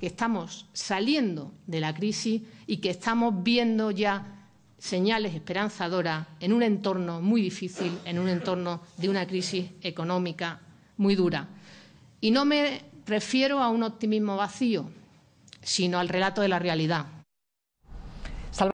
que estamos saliendo de la crisis y que estamos viendo ya señales esperanzadoras en un entorno muy difícil, en un entorno de una crisis económica muy dura. Y no me refiero a un optimismo vacío, sino al relato de la realidad.